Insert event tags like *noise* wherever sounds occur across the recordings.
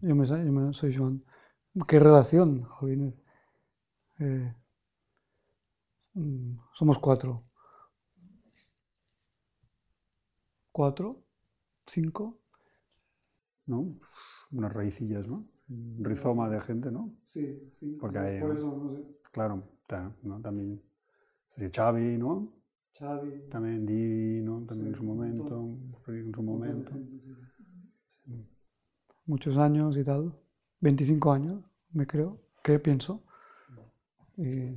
Yo, me, yo me, soy Joan. ¿Qué relación, jolines? Eh, mm, somos cuatro. ¿Cuatro? ¿Cinco? ¿No? Unas raicillas, ¿no? Un rizoma de gente, ¿no? Sí, sí. por eso, no sé. Claro, ¿no? también. Sería Xavi, ¿no? Xavi. También Didi, ¿no? También en su momento. En su momento muchos años y tal, 25 años, me creo, que pienso. Eh,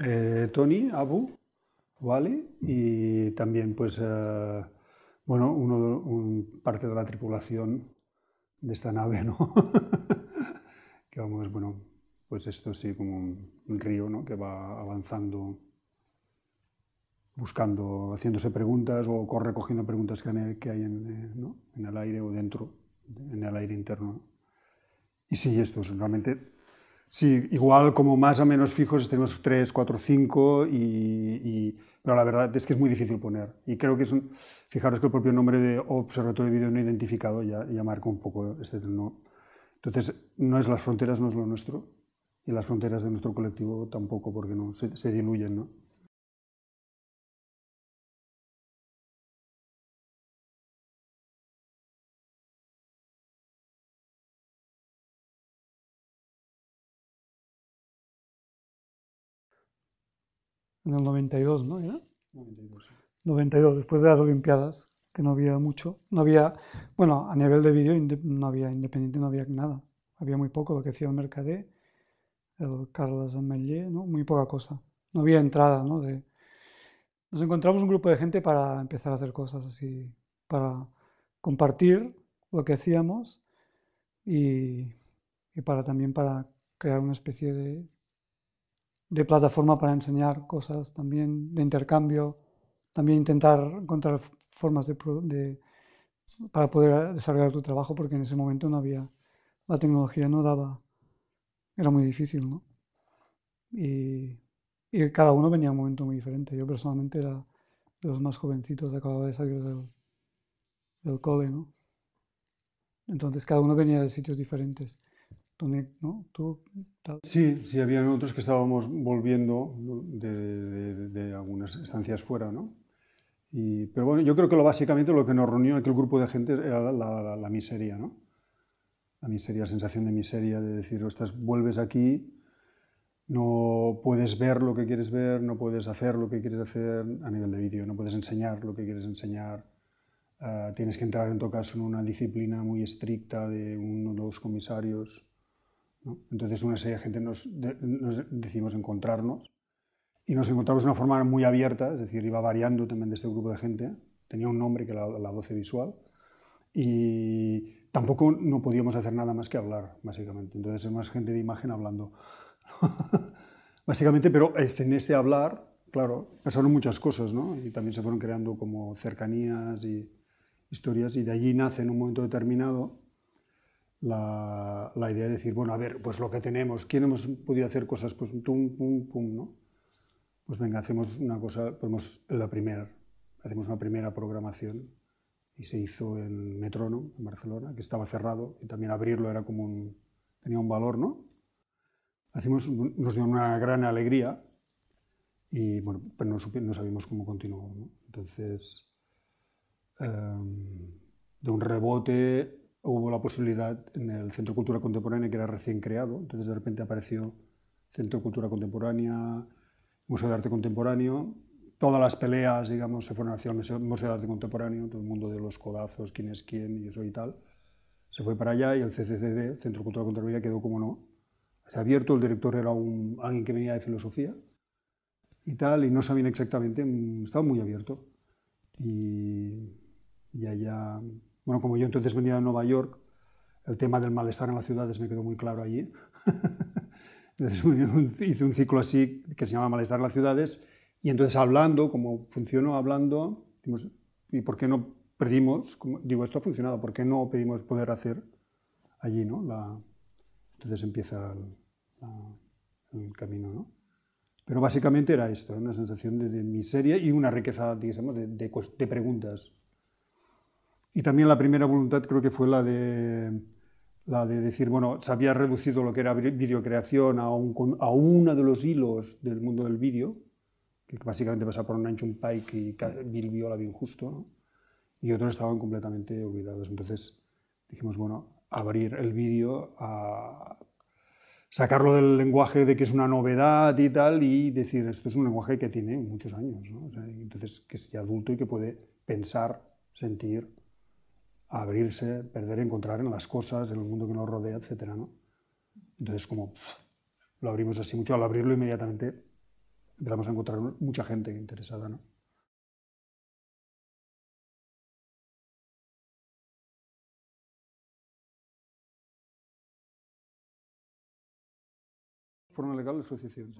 eh, Tony, Abu, Vale, y también, pues, eh, bueno, uno, parte de la tripulación de esta nave, ¿no? *laughs* que vamos, bueno, pues esto sí, como un río, ¿no? Que va avanzando buscando, haciéndose preguntas o recogiendo preguntas que hay eh, en, el aire o dentro, en el aire interno. Y sí, es realmente, sí, igual como más o menos fijos tenemos tres, cuatro, cinco, y, pero la verdad es que es muy difícil poner. Y creo que es fijaros que el propio nombre de Observatorio de Video no identificado ya, marca un poco este no. Entonces, no es las fronteras, no es lo nuestro, y las fronteras de nuestro colectivo tampoco, porque no, se, se diluyen, ¿no? en el 92, ¿no? 92. 92, después de las Olimpiadas, que no había mucho. No había, bueno, a nivel de vídeo no había independiente, no había nada. Había muy poco lo que hacía mercadé el Carlos Amelie, ¿no? Muy poca cosa. No había entrada, ¿no? De... Nos encontramos un grupo de gente para empezar a hacer cosas así, para compartir lo que hacíamos y, y para también para crear una especie de de plataforma para enseñar cosas, también de intercambio, también intentar encontrar formas para poder desarrollar tu trabajo, porque en ese momento no había, la tecnología no daba, era muy difícil, ¿no? Y, cada uno venía a un momento muy diferente. Yo personalmente era de los más jovencitos, acababa de salir del, cole, ¿no? Entonces cada uno venía de sitios diferentes. ¿no? Sí, sí, había otros que estábamos volviendo de, algunas estancias fuera, ¿no? pero bueno, yo creo que básicamente lo que nos reunió aquel grupo de gente era la, miseria, ¿no? La miseria, sensación de miseria, de decir, estás, vuelves aquí, no puedes ver lo que quieres ver, no puedes hacer lo que quieres hacer a nivel de vídeo, no puedes enseñar lo que quieres enseñar, ah, tienes que entrar en todo caso en una disciplina muy estricta de uno o dos comisarios entonces una serie de gente nos, decidimos encontrarnos y nos encontramos de una forma muy abierta, es decir, iba variando también de este grupo de gente, tenía un nombre que era la, la voce visual y tampoco no podíamos hacer nada más que hablar, básicamente. Entonces es más gente de imagen hablando. *laughs* básicamente, pero este, en este hablar, claro, pasaron muchas cosas, ¿no? Y también se fueron creando como cercanías y historias y de allí nace en un momento determinado la, la, idea de decir, bueno, a ver, pues lo que tenemos, ¿quién hemos podido hacer cosas? Pues tum, pum, pum, ¿no? Pues venga, hacemos una cosa, ponemos la primera, hacemos una primera programación y se hizo en Metrono, en Barcelona, que estaba cerrado y también abrirlo era como un, tenía un valor, ¿no? Hacemos, nos dio una gran alegría y bueno, pero pues no, sabíamos cómo continuó, ¿no? Entonces, em, de un rebote hubo la posibilidad en el Centro Cultura Contemporánea, que era recién creado, entonces de repente apareció Centro Cultura Contemporánea, Museo de Arte Contemporáneo, todas las peleas, digamos, se fueron hacia el Museo, de Arte Contemporáneo, todo el mundo de los codazos, quién es quién, y eso y tal, se fue para allá y el CCCD, Centro de Cultura Contemporánea, quedó como no, se abierto, el director era un, alguien que venía de filosofía y tal, y no sabían exactamente, estaba muy abierto. Y, y allá bueno, como yo entonces venía de Nueva York, el tema del malestar en las ciudades me quedó muy claro allí. *laughs* entonces *laughs* hice un ciclo así que se llama Malestar en las ciudades y entonces hablando, como funcionó hablando, ¿y por qué no perdimos? digo, esto ha funcionado, ¿por qué no pedimos poder hacer allí, no? entonces empieza el, camino, ¿no? Pero básicamente era esto, una sensación de, miseria y una riqueza, digamos, de preguntas. Y también la primera voluntad creo que fue la de, la de decir, bueno, se había reducido lo que era videocreación a, un, a uno de los hilos del mundo del vídeo, que básicamente pasa por un ancho, un pike y Bill Viola bien justo, ¿no? y otros estaban completamente olvidados. Entonces dijimos, bueno, abrir el vídeo a sacarlo del lenguaje de que es una novedad y tal, y decir, esto es un lenguaje que tiene muchos años, ¿no? entonces que es ya adulto y que puede pensar, sentir, abrirse, perder, encontrar en las cosas, en el mundo que nos rodea, etc. ¿no? Entonces, como lo abrimos así mucho, al abrirlo inmediatamente empezamos a encontrar mucha gente interesada. ¿no? Forma legal de asociación,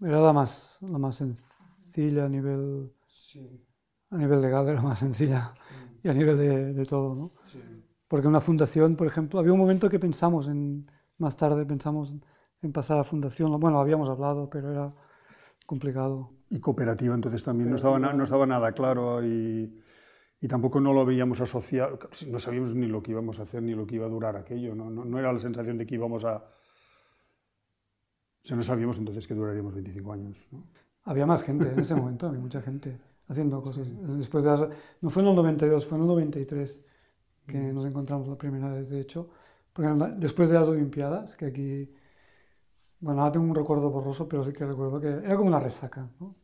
Era la más, más sencilla a nivel a nivel legal era más sencilla mm. y a nivel de, todo, ¿no? Sí. Porque una fundación, por ejemplo, había un momento que pensamos en, más tarde pensamos en pasar a fundación, bueno, habíamos hablado, pero era complicado. Y cooperativa entonces también, no estaba, no estaba nada claro y, y, tampoco no lo habíamos asociado, no sabíamos ni lo que íbamos a hacer ni lo que iba a durar aquello, no, era la sensación de que íbamos a... O no sabíamos entonces que duraríamos 25 años. ¿no? Había más gente en ese momento, había mucha gente haciendo cosas. Después no fue en el 92, fue en el 93 que mm. nos encontramos la primera vez, de hecho. Porque después de las Olimpiadas, que aquí, bueno, ahora tengo un recuerdo borroso, pero sí que recuerdo que era como una resaca, ¿no?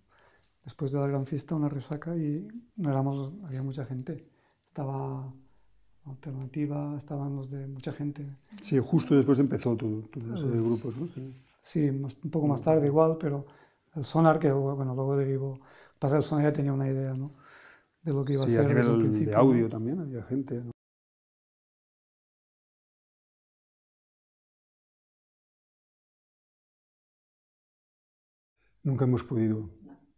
Después de la gran fiesta, una resaca y no éramos, había mucha gente. Estaba Alternativa, estaban los de mucha gente. Sí, justo después empezó tu, tu grupos, ¿no? Sí, un poco más tarde igual, pero el Sonar, que bueno, luego vivo… Pasa que sonido ya tenía una idea, De lo que iba a ser. A nivel de audio también había gente, ¿no? Nunca hemos podido.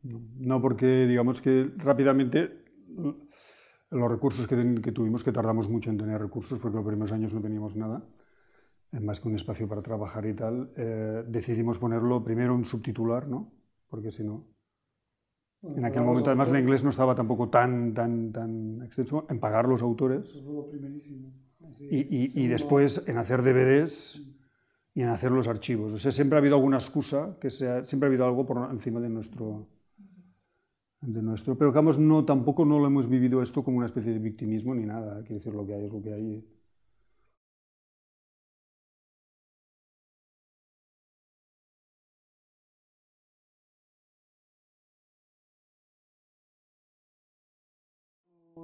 No porque, digamos que rápidamente los recursos que, tuvimos, que tardamos mucho en tener recursos, porque los primeros años no teníamos nada, más que un espacio para trabajar y tal, eh, decidimos ponerlo primero un subtitular, ¿no? Porque si no, en aquel momento, además, el inglés no estaba tampoco tan, tan, tan extenso en pagar los autores. y, y, después en hacer DVDs y en hacer los archivos. O sea, siempre ha habido alguna excusa, que sea, siempre ha habido algo por encima de nuestro, de nuestro. Pero, digamos, no, tampoco no lo hemos vivido esto como una especie de victimismo ni nada. Quiero decir, lo que hay es lo que hay.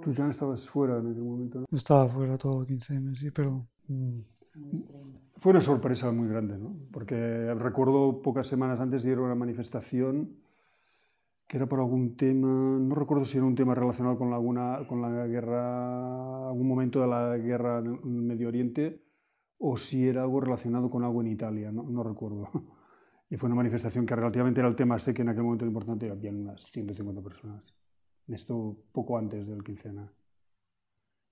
Tú pues ya no estabas fuera en aquel momento, estaba fuera todo 15 meses, sí, pero... Mm. Fue una sorpresa muy grande, ¿no? Porque recuerdo pocas semanas antes dieron una manifestación que era por algún tema, no recuerdo si era un tema relacionado con, alguna, con la guerra, algún momento de la guerra en el Medio Oriente, o si era algo relacionado con algo en Italia, no, recuerdo. *laughs* Y fue una manifestación que relativamente era el tema, sé que en aquel momento era importante, había unas 150 personas esto poco antes del quincena.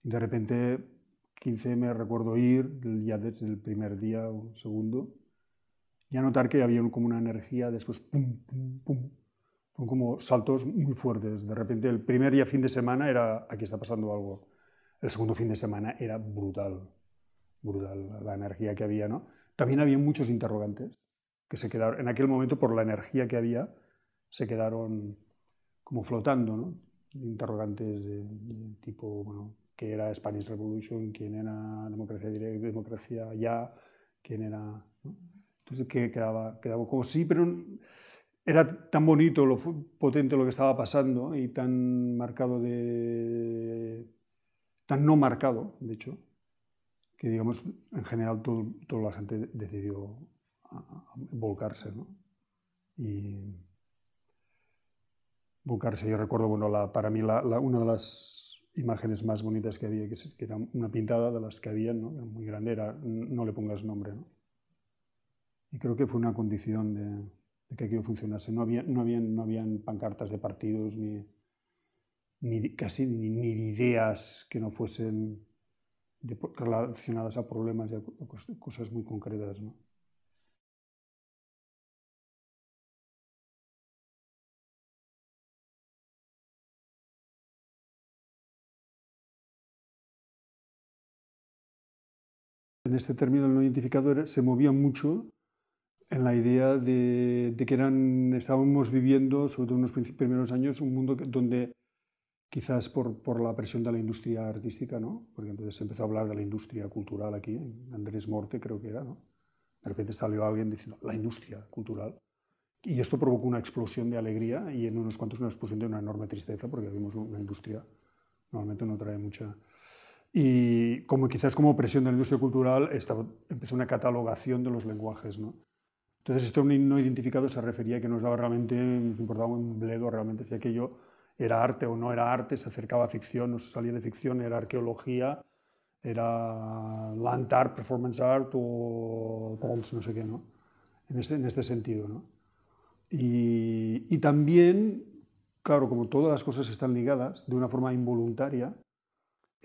de repente, 15 me recuerdo ir, ya desde el primer día o segundo, y anotar notar que había como una energía, después pum, pum, pum. Fueron como saltos muy fuertes. De repente, el primer día, fin de semana, era aquí está pasando algo. El segundo fin de semana era brutal, brutal la energía que había, ¿no? También había muchos interrogantes que se quedaron, en aquel momento por la energía que había, se quedaron como flotando, ¿no? interrogantes de, tipo, bueno, qué era Spanish Revolution, quién era democracia directa, democracia ya, quién era... Entonces que quedaba, quedaba como sí, pero era tan bonito, lo potente lo que estaba pasando y tan marcado de... tan no marcado, de hecho, que digamos, en general toda la gente decidió volcarse, ¿no? Y, yo recuerdo, bueno, la, para mí una de las imágenes más bonitas que había, que, era una pintada de las que había, muy grande, era no le pongas nombre. ¿no? Y creo que fue una condición de, que aquello funcionase. No, había, no, habían, no habían pancartas de partidos ni, casi ni, ideas que no fuesen relacionadas a problemas y a cosas muy concretas. ¿no? este término del no identificador se movía mucho en la idea de, que eran, estábamos viviendo, sobre todo en los primeros años, un mundo donde quizás por, por, la presión de la industria artística, ¿no? Porque entonces se empezó a hablar de la industria cultural aquí, Andrés Morte creo que era, ¿no? De repente salió alguien diciendo, la industria cultural. Y esto provocó una explosión de alegría y en unos cuantos una explosión de una enorme tristeza, porque vimos una industria, normalmente no trae mucha y como quizás como presión de la industria cultural empezó una catalogación de los lenguajes. ¿no? Entonces esto no identificado se refería a que nos daba realmente, nos importaba un bledo realmente si aquello era arte o no era arte, se acercaba a ficción, no salía de ficción, era arqueología, era land art, performance art o trans, no sé qué, ¿no? En este, en este sentido, ¿no? Y, y también, claro, como todas las cosas están ligadas de una forma involuntaria,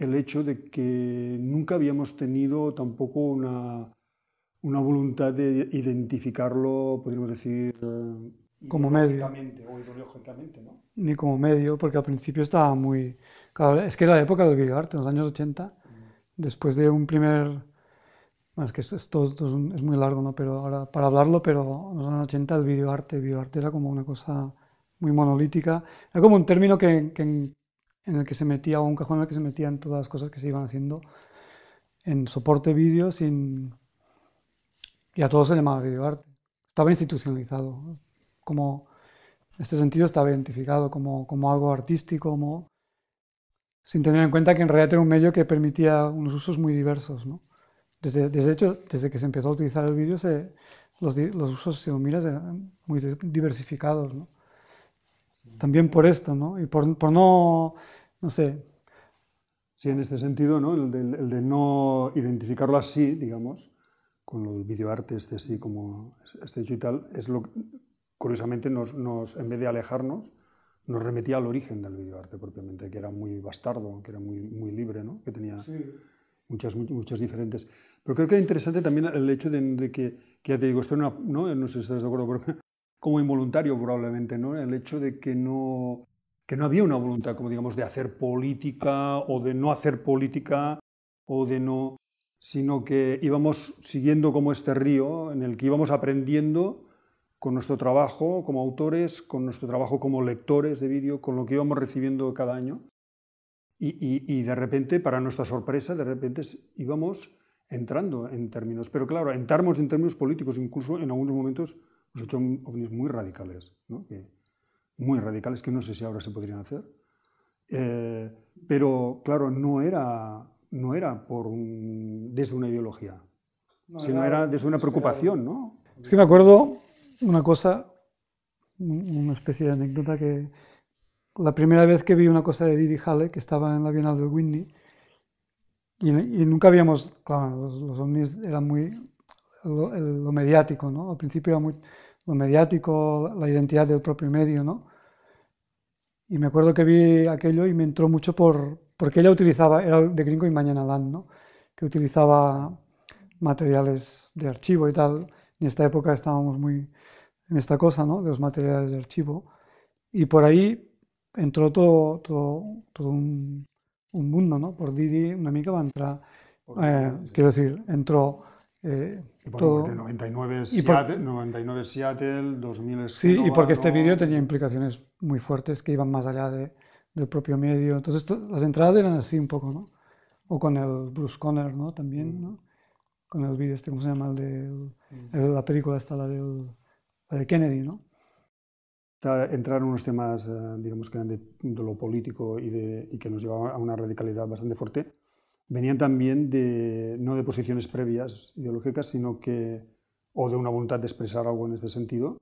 el hecho de que nunca habíamos tenido tampoco una, una voluntad de identificarlo, podríamos decir, eh, como medio. O ideológicamente, Ni como medio, porque al principio estaba muy... es que era la época del videoarte, en los años 80, mm. después de un primer... Bueno, es que esto, es, muy largo, ¿no? Pero ahora, para hablarlo, pero en los años 80 el videoarte, era como una cosa muy monolítica, era como un término que, en el que se metía, o un cajón en el que se metían todas las cosas que se iban haciendo en soporte vídeo sin... y a todo se llamaba videoarte. Estaba institucionalizado, como en este sentido estaba identificado como, como algo artístico, como... sin tener en cuenta que en realidad era un medio que permitía unos usos muy diversos. ¿no? Desde, desde hecho, desde que se empezó a utilizar el vídeo, se, los, usos, si lo miras, eran muy diversificados. ¿no? También por esto, ¿no? Y por, no, no sé. Sí, en este sentido, ¿no? El de, no identificarlo así, digamos, con los videoarte de este así como este hecho y tal, es lo que, curiosamente, nos, en vez de alejarnos, nos remetía al origen del videoarte propiamente, que era muy bastardo, que era muy, muy libre, ¿no? que tenía muchas, muchas diferentes. Pero creo que era interesante también el hecho de, que, ya te digo, esto no, no sé si estás de acuerdo, pero como involuntario probablemente, ¿no? El hecho de que no, había una voluntad, como digamos, de hacer política o de no hacer política o de no, sino que íbamos siguiendo como este río en el que íbamos aprendiendo con nuestro trabajo como autores, con nuestro trabajo como lectores de vídeo, con lo que íbamos recibiendo cada año. Y, y de repente, para nuestra sorpresa, de repente íbamos entrando en términos. Pero claro, entramos en términos políticos, incluso en algunos momentos pues he hecho ovnis muy radicales, que, muy radicales que no sé si ahora se podrían hacer. Eh, pero claro, no era, no era por desde una ideología, sino era, desde una preocupación. ¿no? Es que me acuerdo una cosa, una especie de anécdota que la primera vez que vi una cosa de Didi Halle, que estaba en la Bienal de Whitney, y, nunca habíamos, claro, los, los ovnis eran muy, lo, mediático, ¿no? Al principio era muy, lo mediático, la identidad del propio medio, ¿no? Y me acuerdo que vi aquello y me entró mucho por, porque ella utilizaba, era de Gringo y Mañana Land, ¿no? Que utilizaba materiales de archivo y tal. En esta época estábamos muy en esta cosa, ¿no? De los materiales de archivo. Y por ahí entró todo, todo, todo un, mundo, ¿no? Por Didi, una amiga va a entrar. Eh, quiero decir, entró eh, y porque 99 Seattle, 99 Seattle, 2000 Sí, y porque este vídeo tenía implicaciones muy fuertes que iban más allá de, del propio medio. Entonces las entradas eran así un poco, ¿no? O con el Bruce Conner, ¿no? También, mm. ¿no? Con el vídeo este, ¿cómo se llama? de mm. la película está la, de Kennedy, ¿no? Entraron unos temas, eh, digamos, que eran de, lo político y, y que nos llevaban a una radicalidad bastante fuerte venían también de, no de posiciones previas ideológicas, sino que, o de una voluntad de expresar algo en este sentido,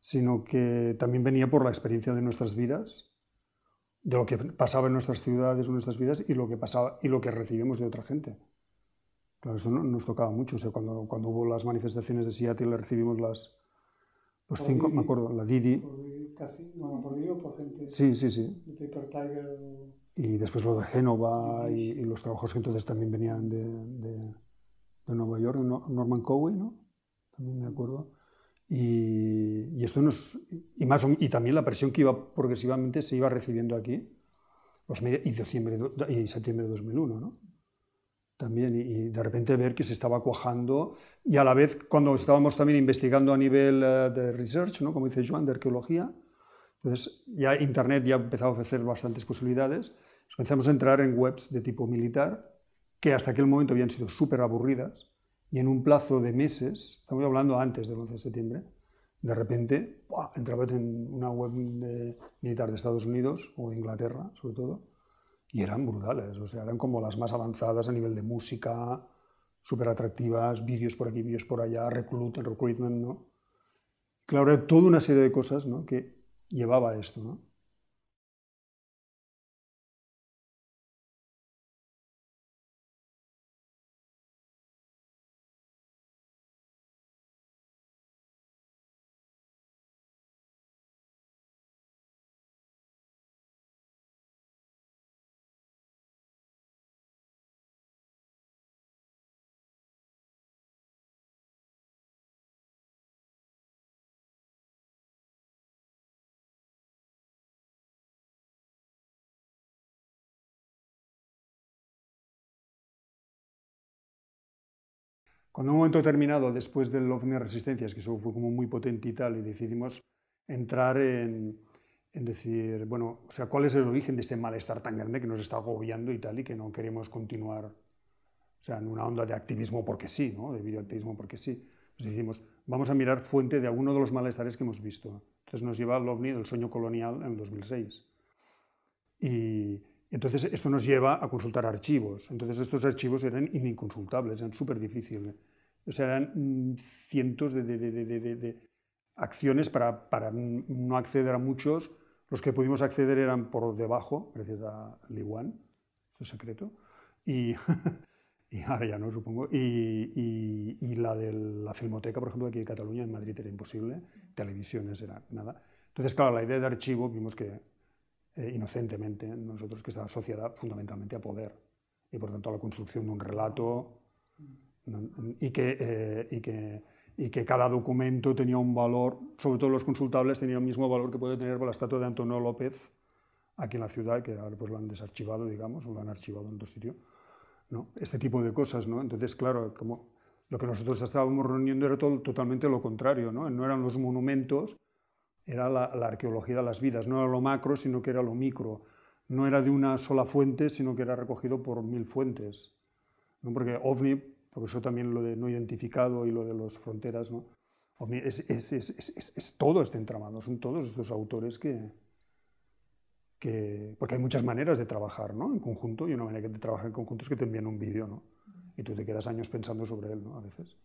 sino que también venía por la experiencia de nuestras vidas, de lo que pasaba en nuestras ciudades o nuestras vidas y lo que, pasaba, y lo que recibimos de otra gente. Claro, esto nos tocaba mucho. O sea, cuando, cuando hubo las manifestaciones de Seattle, recibimos las, los cinco, me acuerdo, la Didi. Por casi, o por gente. Sí, sí, sí y después lo de Génova y, los trabajos que entonces también venían de, de, Nueva York, Norman Cowie, ¿no? También me acuerdo. Y, y esto nos, y, más, y también la presión que iba progresivamente se iba recibiendo aquí, los y, diciembre, y septiembre de 2001, ¿no? También, y, de repente ver que se estaba cuajando, y a la vez cuando estábamos también investigando a nivel eh, de research, ¿no? Como dice Joan, de arqueología, entonces ya Internet ya empezaba a ofrecer bastantes posibilidades, empezamos comenzamos a entrar en webs de tipo militar que hasta aquel momento habían sido súper aburridas y en un plazo de meses, estamos hablando antes del 11 de septiembre, de repente entrabas en una web militar de Estados Unidos o de Inglaterra, sobre todo, y eran brutales, o sea, eran como las más avanzadas a nivel de música, súper atractivas, vídeos por aquí, vídeos por allá, recruit, recruitment, ¿no? Claro, era toda una serie de cosas que llevaba a esto, ¿no? Cuando en un momento terminado, después del OVNI Resistencias, que eso fue como muy potente y tal, y decidimos entrar en, decir, bueno, o sea, ¿cuál es el origen de este malestar tan grande que nos está agobiando y tal, y que no queremos continuar, o sea, en una onda de activismo porque sí, ¿no? De videoactivismo porque sí. Nos pues decimos, vamos a mirar fuente de alguno de los malestares que hemos visto. Entonces nos lleva al OVNI del sueño colonial en 2006. Y, entonces, esto nos lleva a consultar archivos. Entonces, estos archivos eran inconsultables, eran súper difíciles. O sea, eran mm, cientos de, acciones para, para, no acceder a muchos. Los que pudimos acceder eran por debajo, gracias a Liwan, su secreto. *laughs* Y, ahora ya no, supongo. Y, la de la filmoteca, por ejemplo, aquí en Cataluña, en Madrid era imposible. Televisiones era nada. Entonces, claro, la idea de archivo vimos que eh, inocentemente nosotros, que está asociada fundamentalmente a poder y por tanto a la construcción de un relato eh, y que, y que, cada documento tenía un valor, sobre todo los consultables, tenía el mismo valor que puede tener la estatua de Antonio López aquí en la ciudad, que ahora pues lo han desarchivado, digamos, o lo han archivado en otro sitio. ¿no? Este tipo de cosas, ¿no? Entonces, claro, como lo que nosotros estábamos reuniendo era todo, totalmente lo contrario, No eran los monumentos, era la, arqueología de las vidas, no era lo macro, sino que era lo micro. No era de una sola fuente, sino que era recogido por mil fuentes. ¿no? Porque ovni, porque eso también lo de no identificado y lo de las fronteras, ¿no? es, todo este entramado, son todos estos autores que, Porque hay muchas maneras de trabajar ¿no? en conjunto y una manera que te en conjunto es que te envíen un vídeo ¿no? y tú te quedas años pensando sobre él a veces.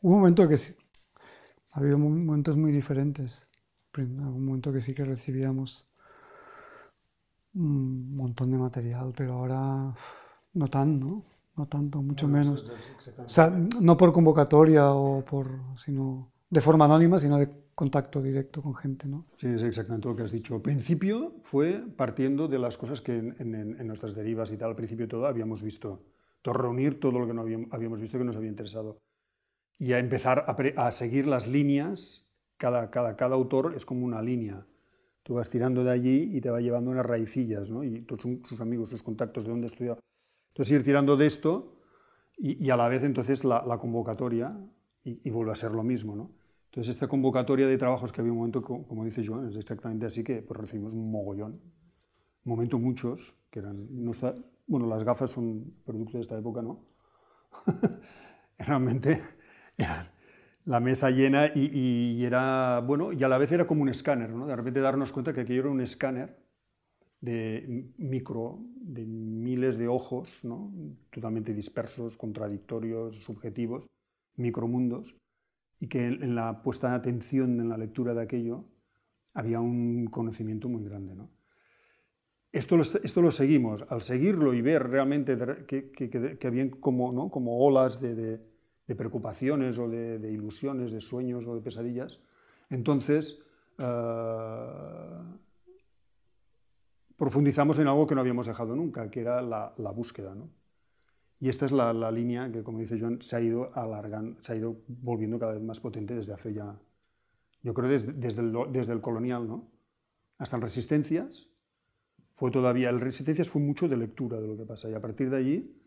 Hubo un momento que sí. Ha habido momentos muy diferentes. un momento que sí que recibíamos un montón de material, pero ahora no tan, ¿no? No tanto, mucho menos. O sea, no por convocatoria o por, sino de forma anónima, sino de contacto directo con gente, ¿no? Sí, es exactamente lo que has dicho. Al principio fue partiendo de las cosas que en, en, nuestras derivas y tal, al principio todo habíamos visto, todo reunir todo lo que no habíamos visto que nos había interesado y a empezar a, seguir las líneas. Cada, cada, cada, autor es como una línea. Tú vas tirando de allí y te va llevando unas raicillas, ¿no? Y todos sus amigos, sus contactos, de dónde estudió Entonces ir tirando de esto y, y a la vez entonces la, convocatoria y, y, vuelve a ser lo mismo, ¿no? Entonces esta convocatoria de trabajos que había un momento, como, dice Joan, es exactamente así que pues, recibimos un mogollón. Un momento muchos, que eran... bueno, las gafas son producto de esta época, ¿no? *laughs* Realmente la mesa llena y, era, bueno, y a la vez era como un escáner, De repente darnos cuenta que aquello era un escáner de micro, de miles de ojos, ¿no? Totalmente dispersos, contradictorios, subjetivos, micromundos, y que en la puesta de atención, en la lectura de aquello, había un conocimiento muy grande, ¿no? Esto lo, esto lo seguimos. Al seguirlo y ver realmente que, que, como, como olas de de preocupaciones o de, ilusiones, de sueños o de pesadillas. Entonces, eh, profundizamos en algo que no habíamos dejado nunca, que era la, búsqueda. Y esta es la, línea que, como dice john, se ha ido alargando, se ha ido volviendo cada vez más potente desde hace ya, yo creo desde, desde, el, colonial, ¿no? hasta en Resistencias, fue todavía, el Resistencias fue mucho de lectura de lo que pasa, y a partir de allí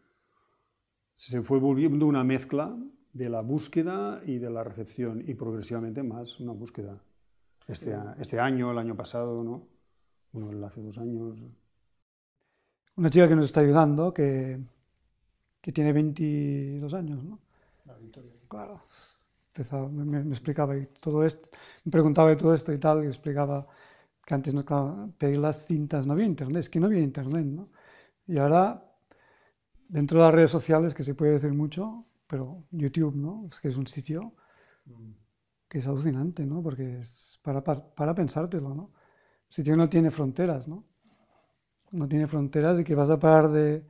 se fue volviendo una mezcla de la búsqueda y de la recepción, y progresivamente más una búsqueda. Este, este año, el año pasado, ¿no? Bueno, hace dos años. Una chica que nos está ayudando, que, que tiene 22 años, ¿no? La Victoria. Claro. Empezaba, me, explicaba todo esto, me preguntaba de todo esto y tal, y explicaba que antes no, claro, pedir las cintas no había internet, es que no había internet, ¿no? Y ahora dentro de las redes sociales, que se puede decir mucho, pero YouTube, ¿no? Es que es un sitio mm. que es alucinante, ¿no? Porque es para, para, pensártelo, ¿no? El sitio no tiene fronteras, ¿no? No tiene fronteras y que vas a parar de...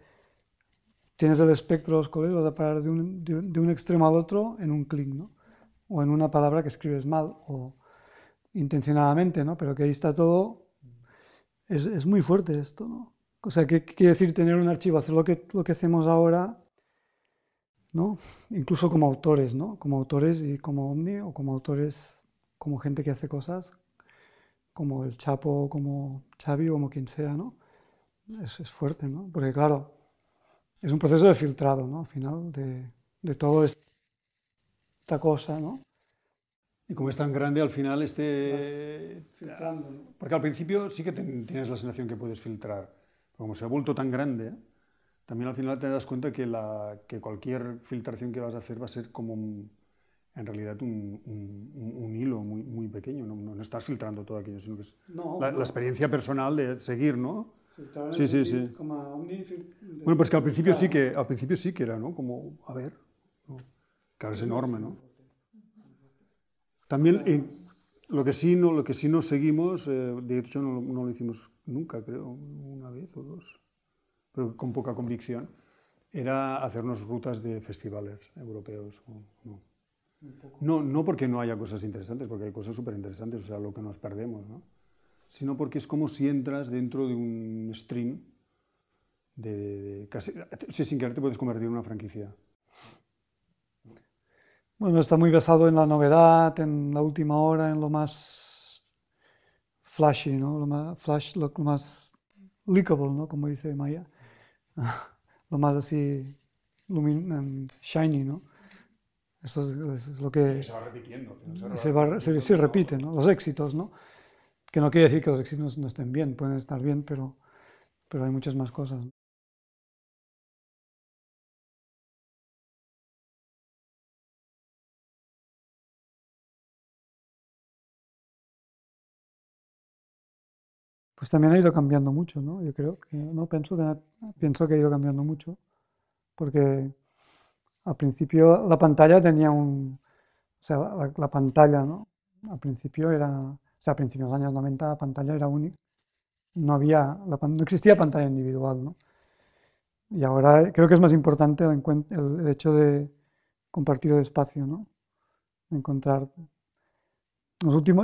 Tienes el espectro de los colores, vas a parar de un, de, extremo al otro en un clic, ¿no? O en una palabra que escribes mal o intencionadamente, ¿no? Pero que ahí está todo... Mm. Es, es muy fuerte esto, ¿no? O sea, ¿qué, quiere decir tener un archivo? Hacer lo que, lo que hacemos ahora, ¿no? Incluso como autores, ¿no? Como autores y como Omni o como autores, como gente que hace cosas, como el Chapo, como Xavi o como quien sea, ¿no? Es, es, fuerte, ¿no? Porque claro, es un proceso de filtrado, ¿no? Al final de, de toda esta cosa, ¿no? Y como es tan grande, al final este... Filtrando, Porque al principio sí que tienes la sensación que puedes filtrar como ha vuelto tan grande, también al final te das cuenta que, la, que cualquier filtración que vas a hacer va a ser como en realidad un, hilo muy, muy pequeño, no, no, estás filtrando todo aquello, sino que es la, experiencia personal de seguir, ¿no? Sí, sí, sí. bueno, pues que al principio sí que, al principio sí que era, ¿no? Como, a ver, claro, es enorme, ¿no? También, eh, lo que sí no, lo que seguimos, eh, de hecho no, lo hicimos nunca, creo, una vez o dos, pero con poca convicción, era hacernos rutas de festivales europeos. no. no. porque no haya cosas interesantes, porque hay cosas súper interesantes, o sea, lo que nos perdemos, ¿no? sino porque es como si entras dentro de un stream de, sin querer te puedes convertir en una franquicia. Bueno, está muy basado en la novedad, en la última hora, en lo más flashy, ¿no? Lo más flash, lo más leakable, ¿no? Como dice Maya. *laughs* lo más así em, shiny, ¿no? Eso es, lo que... se va repitiendo. se, se, repite, ¿no? Los éxitos, ¿no? Que no quiere decir que los éxitos no estén bien, pueden estar bien, pero, pero hay muchas más cosas. pues también ha ido cambiando mucho, ¿no? Yo creo que, no pienso, pienso que ha ido cambiando mucho, porque al principio la pantalla tenía un, o sea, la, pantalla, ¿no? Al principio era, o sea, a principios de los años 90 la pantalla era única, no había, la, no existía pantalla individual, ¿no? Y ahora creo que es más importante el, el hecho de compartir el espacio, ¿no? Encontrar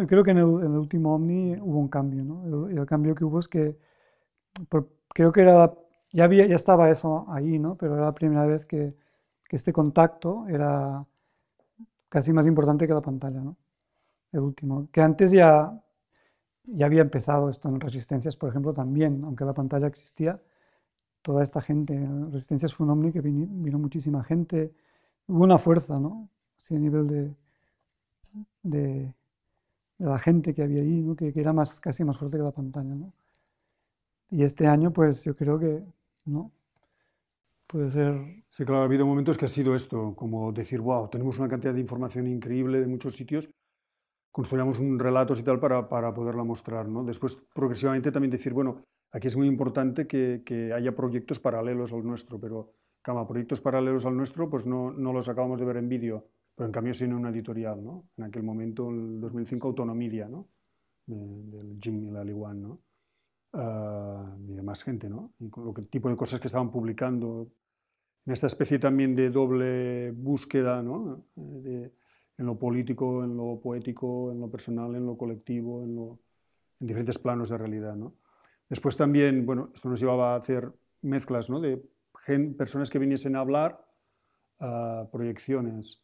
creo que en el, último Omni hubo un cambio, El, cambio que hubo es que creo que era ya, había, ya estaba eso ahí, ¿no? Pero era la primera vez que, que este contacto era casi más importante que la pantalla, ¿no? El último, que antes ya, ya había empezado esto en Resistencias, por ejemplo, también, aunque la pantalla existía, toda esta gente, Resistencias fue un Omni que vino, muchísima gente, hubo una fuerza, ¿no? Así a nivel de de la gente que había ahí, que, era más, casi más fuerte que la pantalla. Y este año, pues yo creo que no. Puede ser. Sí, claro, ha habido momentos que ha sido esto, como decir, wow, tenemos una cantidad de información increíble de muchos sitios, construyamos un relato y tal para, para poderla mostrar. ¿no? Después, progresivamente, también decir, bueno, aquí es muy importante que, haya proyectos paralelos al nuestro, pero, cama, proyectos paralelos al nuestro, pues no, no los acabamos de ver en vídeo pero en cambio sino en una editorial, ¿no? En aquel momento, el 2005, Autonomidia, ¿no? del Jim Laliwan, ¿no? Ah, y demás gente, ¿no? Y con el tipo de cosas que estaban publicando, en esta especie también de doble búsqueda, ¿no? Eh, en lo político, en lo poético, en lo personal, en lo colectivo, en, diferentes planos de realidad, ¿no? Después también, bueno, esto nos llevaba a hacer mezclas, ¿no? De personas que viniesen a hablar, a ah, proyecciones,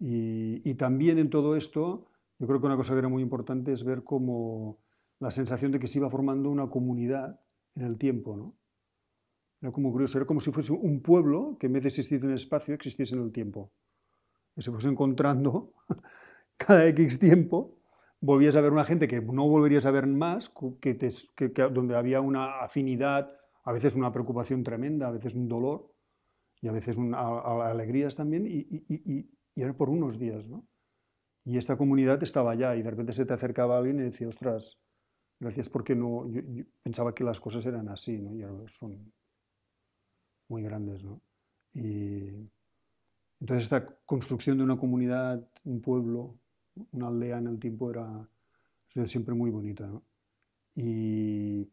y, también en todo esto, yo creo que una cosa que era muy importante es ver cómo la sensación de que se iba formando una comunidad en el tiempo. ¿no? Era como curioso, era como si fuese un pueblo que en vez de existir en el espacio, existiese en el tiempo. Que se fuese encontrando *laughs* cada X tiempo, volvías a ver una gente que no volverías a ver más, que, donde había una afinidad, a veces una preocupación tremenda, a veces un dolor y a veces alegrías también, y y era por unos días, ¿no? Y esta comunidad estaba allá y de repente se te acercaba alguien y decía, ostras, gracias porque no, yo, pensaba que las cosas eran así, ¿no? Y ahora son muy grandes, ¿no? Y entonces esta construcción de una comunidad, un pueblo, una aldea en el tiempo era, siempre muy bonita, ¿no? Y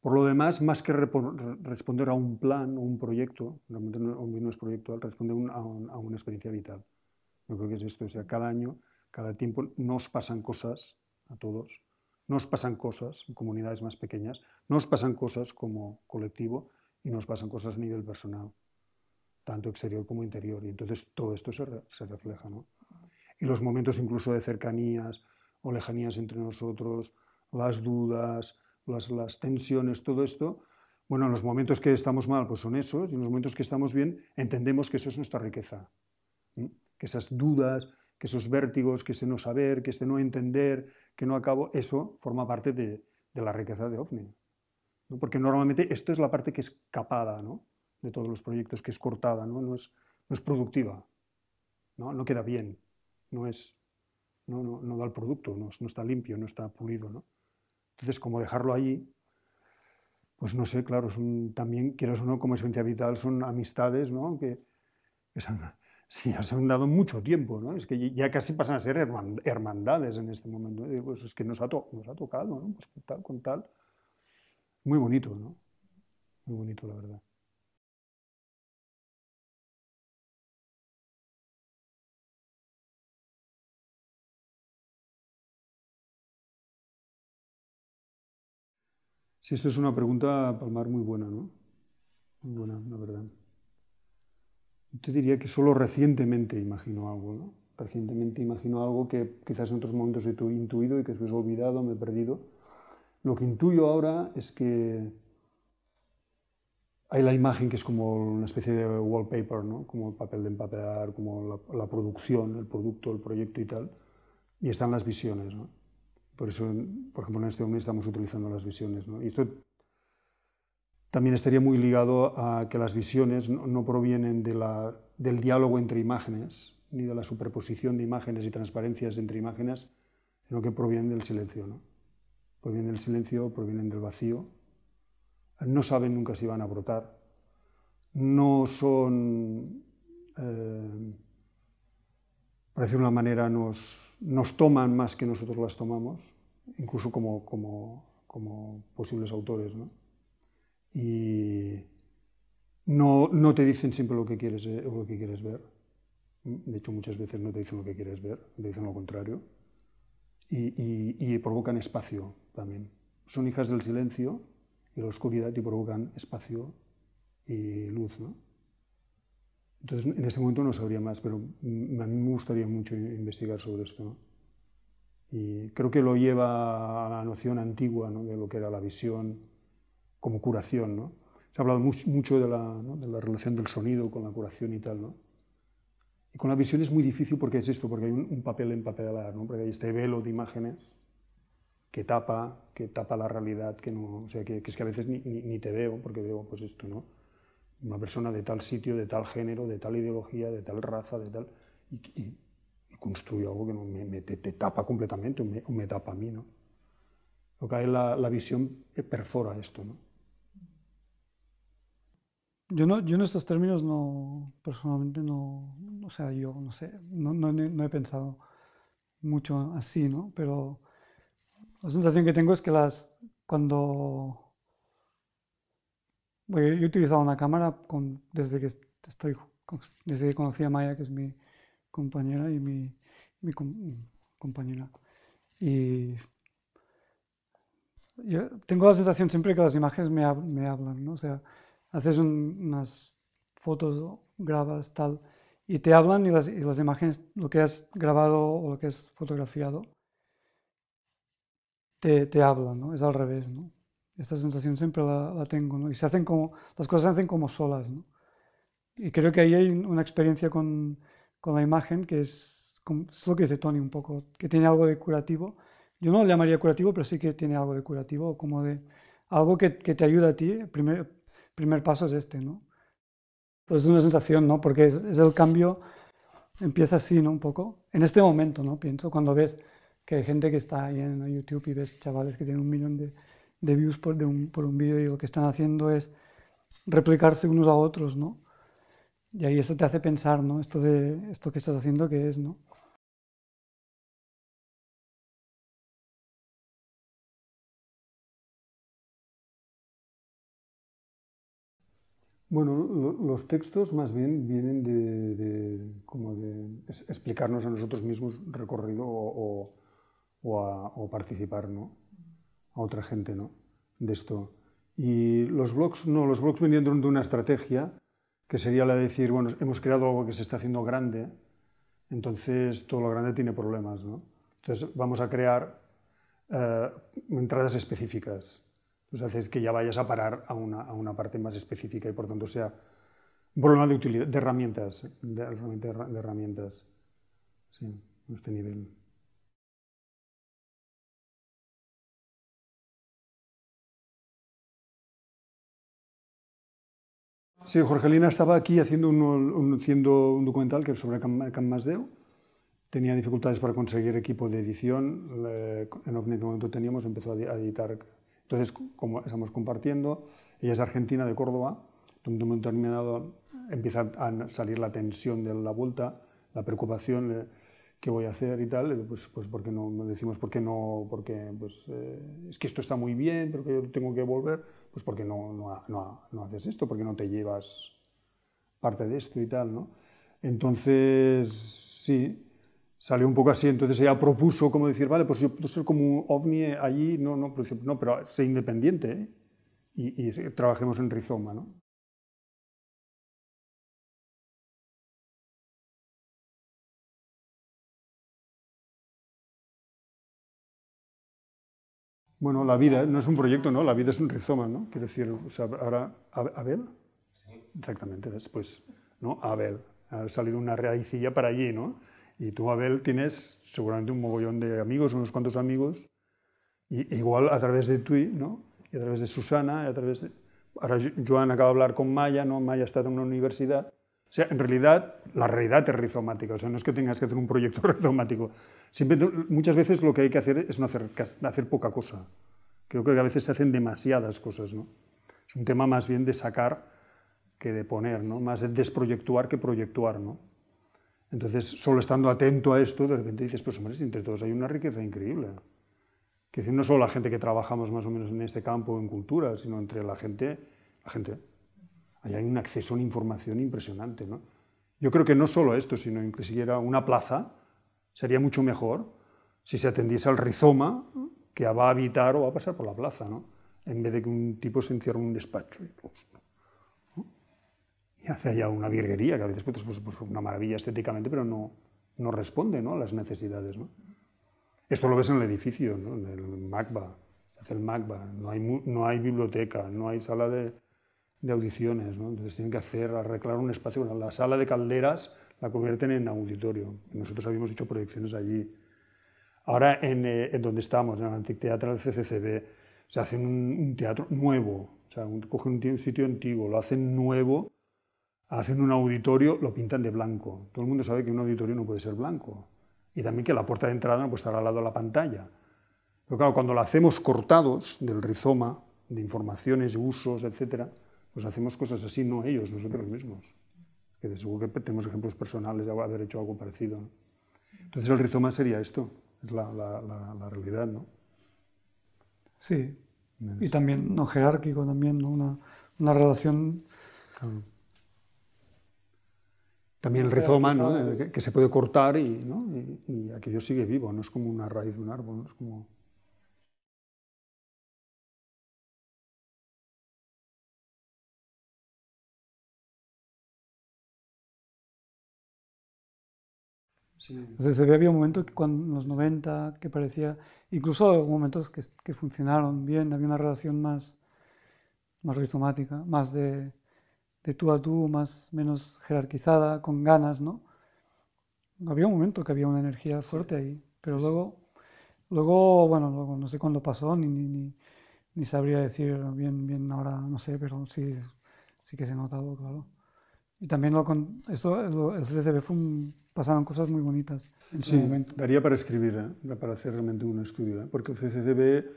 por lo demás, más que responder a un plan o un proyecto, realmente no, es proyecto, responde a una experiencia vital. Yo creo que es esto, o sea, cada año, cada tiempo nos pasan cosas a todos, nos pasan cosas en comunidades más pequeñas, nos pasan cosas como colectivo y nos pasan cosas a nivel personal, tanto exterior como interior. Y entonces todo esto se, refleja, ¿no? Y los momentos incluso de cercanías o lejanías entre nosotros, las dudas, las, las tensiones, todo esto, bueno, en los momentos que estamos mal, pues son esos, y en los momentos que estamos bien, entendemos que eso es nuestra riqueza que esas dudas, que esos vértigos, que ese no saber, que ese no entender, que no acabo, eso forma parte de, la riqueza de OVNI. ¿no? Porque normalmente esto es la parte que es capada de todos los proyectos, que es cortada, no, no, es, es productiva, ¿no? no queda bien, no, es, no, da el producto, no, está limpio, no está pulido. ¿no? Entonces, como dejarlo ahí, pues no sé, claro, también, quieras o no, como esencia vital, son amistades ¿no? que, Sí, ya se han dado mucho tiempo, ¿no? Es que ya casi pasan a ser hermandades en este momento. Eh, pues es que nos ha, nos ha tocado, ¿no? Pues con tal, con tal. Muy bonito, ¿no? Muy bonito, la verdad. Sí, esto es una pregunta, Palmar, muy buena, ¿no? Muy buena, la verdad. Yo diría que solo recientemente imagino algo, ¿no? Recientemente imagino algo que quizás en otros momentos he intuido y que después he olvidado, me he perdido. Lo que intuyo ahora es que hay la imagen que es como una especie de wallpaper, ¿no? Como el papel de empapelar, como la, producción, el producto, el proyecto y tal. Y están las visiones, ¿no? Por eso, por ejemplo, en este momento estamos utilizando las visiones, ¿no? Y esto también estaría muy ligado a que las visiones no provienen del diálogo entre imágenes, ni de la superposición de imágenes y transparencias entre imágenes, sino que provienen del silencio. ¿no? Provienen del silencio, provienen del vacío. No saben nunca si van a brotar. No son, eh, para decirlo una manera, nos, toman más que nosotros las tomamos, incluso como, como posibles autores. ¿no? y no, no te dicen siempre lo que, quieres, eh, lo que quieres ver. De hecho, muchas veces no te dicen lo que quieres ver, te dicen lo contrario. Y, y, provocan espacio también. Son hijas del silencio y la oscuridad y provocan espacio y luz. ¿no? Entonces, en este momento no sabría más, pero a mí me gustaría mucho investigar sobre esto. Y creo que lo lleva a la noción antigua de lo que era la visión, como curación. ¿no? Se ha hablado mucho de la, relación del sonido con la curación y tal. ¿no? Y con la visión es muy difícil porque es esto, porque hay un, papel empapelar, ¿no? porque hay este velo de imágenes que tapa, que tapa la realidad, que, no, es que a veces ni, te veo, porque veo pues esto, ¿no? Una persona de tal sitio, de tal género, de tal ideología, de tal raza, de tal... Y, y, construyo algo que me, te, tapa completamente o me, tapa a mí, ¿no? Lo que hay la, la visión eh, perfora esto, ¿no? yo no, yo en estos términos no, personalmente no, o sea, yo no sé, no, he pensado mucho así, ¿no? Pero la sensación que tengo es que las, cuando, he utilizado una cámara desde que estoy, desde que conocí a Maya, que es mi compañera y mi, compañera. Y tengo la sensación siempre que las imágenes me, me hablan, ¿no? O sea, haces unas fotos, grabas, tal, y te hablan y las, y las, imágenes, lo que has grabado o lo que has fotografiado, te, te hablan, ¿no? Es al revés, ¿no? Esta sensación siempre la, la, tengo, ¿no? Y se hacen como, las cosas se hacen como solas, ¿no? Y creo que ahí hay una experiencia con, con la imagen que es, es lo que dice Tony un poco, que tiene algo de curativo. Yo no lo llamaría curativo, pero sí que tiene algo de curativo, como de algo que, que te ayuda a ti, primero, el primer paso es este, ¿no? Entonces es una sensación, ¿no? Porque es, el cambio, empieza así, ¿no? Un poco, en este momento, ¿no? Pienso, cuando ves que hay gente que está ahí en YouTube y ves chavales que tienen un millón de, views por, de un, por un vídeo y lo que están haciendo es replicarse unos a otros, ¿no? Y ahí eso te hace pensar, ¿no? Esto, de, esto que estás haciendo, ¿qué es, ¿no? Bueno, los textos más bien vienen de, explicarnos a nosotros mismos recorrido o, a, participar a otra gente ¿no? de esto. Y los blogs, no, los blogs vienen de una estrategia que sería la de decir, bueno, hemos creado algo que se está haciendo grande, entonces todo lo grande tiene problemas, ¿no? Entonces vamos a crear eh, entradas específicas pues haces que ya vayas a parar a una, parte más específica y por tanto sea un problema de, utilidad, de herramientas, de, herramientas, sí, a este nivel. Sí, Jorgelina estaba aquí haciendo un, documental que sobre CanmasDEO. Tenía dificultades para conseguir equipo de edición. En el momento teníamos, empezó a editar entonces, como estamos compartiendo, ella es argentina de Córdoba, en un momento determinado empieza a salir la tensión de la vuelta, la preocupación, qué voy a hacer y tal, pues, pues porque no, decimos por qué no, porque pues, eh, es que esto está muy bien, pero que yo tengo que volver, pues porque no, no, haces esto, porque no te llevas parte de esto y tal, ¿no? Entonces, sí, salió un poco así, entonces ella propuso como decir, vale, pues yo puedo ser como un ovni allí, no, no, pero, no, pero sé independiente ¿eh? y, trabajemos en rizoma, ¿no? Bueno, la vida no es un proyecto, ¿no? La vida es un rizoma, ¿no? Quiero decir, o ahora, ¿Abel? Exactamente, después, ¿no? Abel. Ha salido una raicilla para allí, ¿no? Y tú, Abel, tienes seguramente un mogollón de amigos, unos cuantos amigos, y igual a través de tú, ¿no? Y a través de Susana, y a través de... Ahora Joan acaba de hablar con Maya, ¿no? Maya está en una universidad. O sea, en realidad, la realidad es rizomática. O sea, no es que tengas que hacer un proyecto *laughs* rizomático. Siempre, muchas veces lo que hay que hacer es no hacer, hacer poca cosa. Creo que a veces se hacen demasiadas cosas, ¿no? Es un tema más bien de sacar que de poner, ¿no? Más de desproyectuar que proyectuar, ¿no? Entonces, solo estando atento a esto, de repente dices, pues hombre, entre todos hay una riqueza increíble. Que decir, no solo la gente que trabajamos más o menos en este campo, en cultura, sino entre la gente, la gente. hay un acceso a una información impresionante, ¿no? Yo creo que no solo esto, sino que si era una plaza, sería mucho mejor si se atendiese al rizoma que va a habitar o va a pasar por la plaza, ¿no? En vez de que un tipo se encierre en un despacho. Y, pues, y hace allá una virguería, que a veces pues, pues, pues, una maravilla estéticamente, pero no, no responde ¿no? a las necesidades. Esto lo ves en el edificio, en el MACBA, hace el MACBA, no hay, no hay biblioteca, no hay sala de, de audiciones, entonces tienen que hacer, arreglar un espacio, la sala de calderas la convierten en auditorio, nosotros habíamos hecho proyecciones allí. Ahora en, eh, donde estamos, en el Teatro del CCCB, se hace un, teatro nuevo, o sea, cogen un sitio antiguo, lo hacen nuevo, hacen un auditorio, lo pintan de blanco. Todo el mundo sabe que un auditorio no puede ser blanco. Y también que la puerta de entrada no puede estar al lado de la pantalla. Pero claro, cuando lo hacemos cortados del rizoma de informaciones, usos, etc., pues hacemos cosas así, no ellos, nosotros mismos. Que seguro que tenemos ejemplos personales de haber hecho algo parecido. Entonces el rizoma sería esto, es la, realidad, ¿no? Sí, y también no jerárquico, también Una, relación también el rizoma, ¿no? Eh, que, se puede cortar y, aquello sigue vivo, no es como una raíz de un árbol, no es como... Sí. había un momento que en los 90 que parecía, incluso momentos que, que funcionaron bien, había una relación más, más rizomática, más de, de tú a tú, más, menos jerarquizada, con ganas, ¿no? Había un momento que había una energía fuerte ahí, pero luego, luego, bueno, no sé cuándo pasó, ni, ni, sabría decir bien, bien ahora, no sé, pero sí, sí que se ha notado, claro. Y también lo, con, esto, el CCB pasaron cosas muy bonitas. En sí, momento. daría para escribir, ¿eh? para hacer realmente un estudio, ¿eh? porque el CCB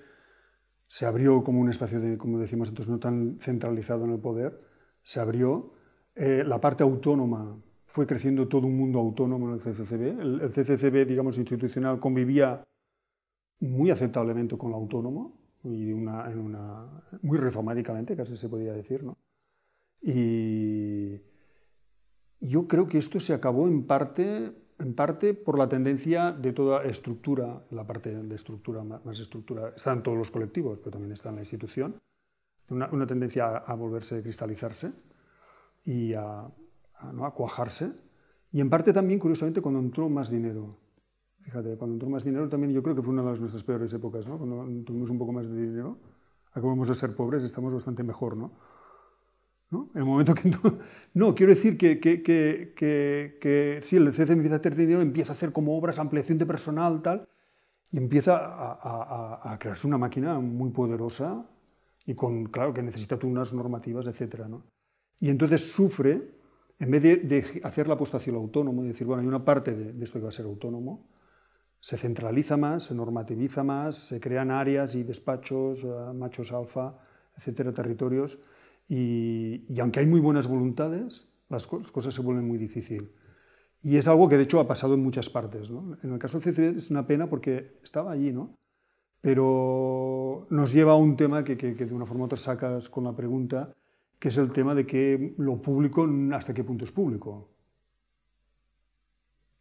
se abrió como un espacio, de, como decimos entonces, no tan centralizado en el poder, se abrió, eh, la parte autónoma fue creciendo todo un mundo autónomo en el CCCB. El, CCCB, digamos, institucional convivía muy aceptablemente con lo autónomo y muy reformáticamente, casi se podría decir. ¿no? Y yo creo que esto se acabó en parte, en parte por la tendencia de toda estructura, la parte de estructura, más estructura, están todos los colectivos, pero también está la institución, una, tendencia a, volverse, a cristalizarse y a, ¿no? a cuajarse. Y en parte también, curiosamente, cuando entró más dinero. Fíjate, cuando entró más dinero también yo creo que fue una de nuestras peores épocas, ¿no? Cuando tuvimos un poco más de dinero, acabamos de ser pobres, estamos bastante mejor, ¿no? el momento que no... *laughs* no quiero decir que, si sí, el CC empieza a tener dinero, empieza a hacer como obras, ampliación de personal, tal, y empieza a, a, a crearse una máquina muy poderosa y con, claro, que necesita unas normativas, etcétera, ¿no? Y entonces sufre, en vez de, hacer la apostación autónomo, y decir, bueno, hay una parte de, esto que va a ser autónomo, se centraliza más, se normativiza más, se crean áreas y despachos, eh, machos alfa, etcétera, territorios, y, aunque hay muy buenas voluntades, las cosas se vuelven muy difíciles. Y es algo que de hecho ha pasado en muchas partes. ¿no? En el caso de CCD es una pena porque estaba allí, ¿no? pero nos lleva a un tema que, que, que de una forma u otra sacas con la pregunta, que es el tema de que lo público, ¿hasta qué punto es público?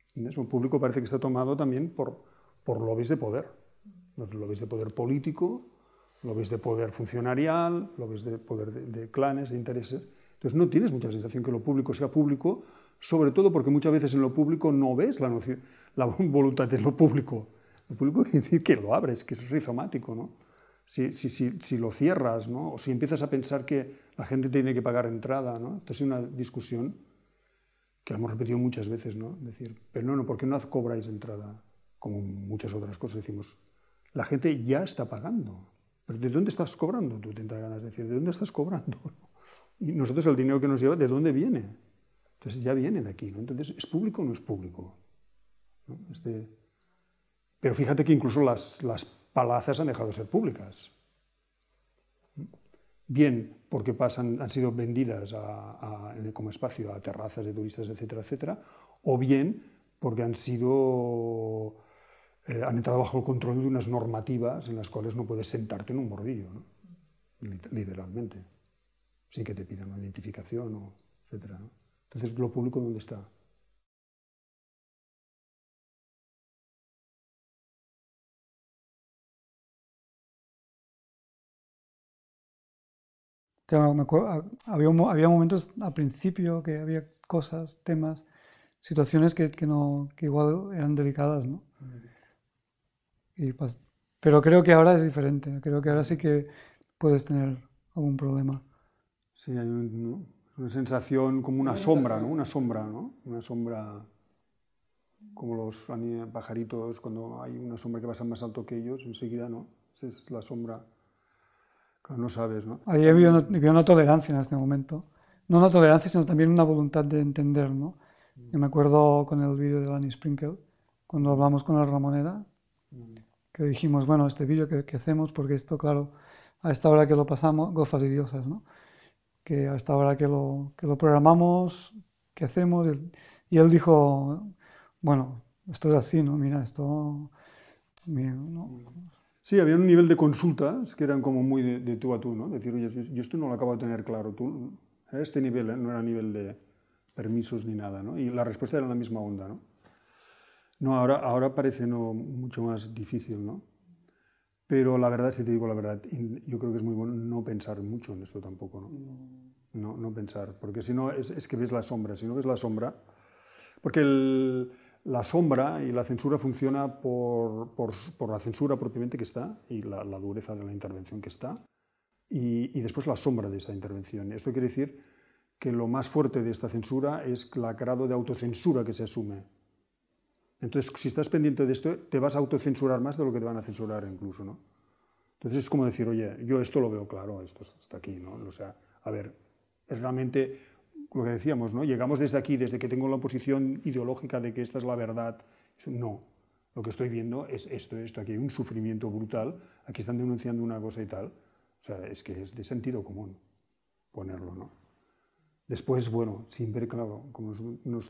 ¿Entiendes? Un público parece que está tomado también por, por lobbies de poder. Los lobbies de poder político, lobbies de poder funcionarial, lobbies de poder de, clanes, de intereses. Entonces no tienes mucha sensación que lo público sea público, sobre todo porque muchas veces en lo público no ves la, la voluntad de lo público. El público quiere decir que lo abres, que es rizomático, ¿no? Si, si, si, si, lo cierras, ¿no? O si empiezas a pensar que la gente tiene que pagar entrada, ¿no? entonces es una discusión que hemos repetido muchas veces, ¿no? Decir, pero no, no, ¿por qué no cobráis entrada? Como muchas otras cosas decimos, la gente ya está pagando. Pero ¿de dónde estás cobrando? Tú te ganas de decir, ¿de dónde estás cobrando? *laughs* Y nosotros el dinero que nos lleva, ¿de dónde viene? Entonces ya viene de aquí, ¿no? Entonces, ¿es público o no es público? Este, pero fíjate que incluso las, palazas han dejado de ser públicas. Bien porque pasan, han sido vendidas como espacio a terrazas de turistas, etcétera, etcétera, o bien porque han sido eh, han entrado bajo el control de unas normativas en las cuales no puedes sentarte en un bordillo, literalmente, sin que te pidan una identificación, o etcétera. Entonces, ¿lo público dónde está? había, momentos al principio que había cosas, temas, situaciones que, que no, que igual eran delicadas, ¿no? pero creo que ahora es diferente, creo que ahora sí que puedes tener algún problema. Sí, hay una sensación como una sombra, ¿no? Una sombra, ¿no? Una sombra como los pajaritos, cuando hay una sombra que pasa más alto que ellos, enseguida, ¿no? Es la sombra no sabes, ¿no? Ahí había una, tolerancia en este momento. No una tolerancia, sino también una voluntad de entender, ¿no? Yo me acuerdo con el vídeo de Lani Sprinkle, cuando hablamos con la Ramoneda, que dijimos, bueno, este vídeo que, hacemos, porque esto, claro, a esta hora que lo pasamos, gofas y diosas, ¿no? Que a esta hora que lo, que lo programamos, que hacemos, y él dijo, bueno, esto es así, ¿no? Mira, esto... Mira, ¿no? Sí, había un nivel de consultas que eran como muy de, tú a tú, ¿no? Decir, oye, yo esto no lo acabo de tener claro, tú, este nivel, eh, no era nivel de permisos ni nada, ¿no? Y la respuesta era la misma onda, ¿no? No, ahora, ahora parece no, mucho más difícil, ¿no? Pero la verdad, si te digo la verdad, yo creo que es muy bueno no pensar mucho en esto tampoco, ¿no? No, pensar, porque si no, es, es que ves la sombra, si no ves la sombra, porque el la sombra y la censura funciona por, por, la censura propiamente que está y la, dureza de la intervención que está y, después la sombra de esa intervención. Esto quiere decir que lo más fuerte de esta censura es el grado de autocensura que se asume. Entonces, si estás pendiente de esto, te vas a autocensurar más de lo que te van a censurar incluso, ¿no? Entonces es como decir, oye, yo esto lo veo claro, esto está aquí, ¿no? O sea, a ver, es realmente lo que decíamos, ¿no? Llegamos desde aquí, desde que tengo la posición ideológica de que esta es la verdad. No, lo que estoy viendo es esto, esto, aquí hay un sufrimiento brutal, aquí están denunciando una cosa y tal. O sea, es que es de sentido común ponerlo, ¿no? Después, bueno, siempre, claro, como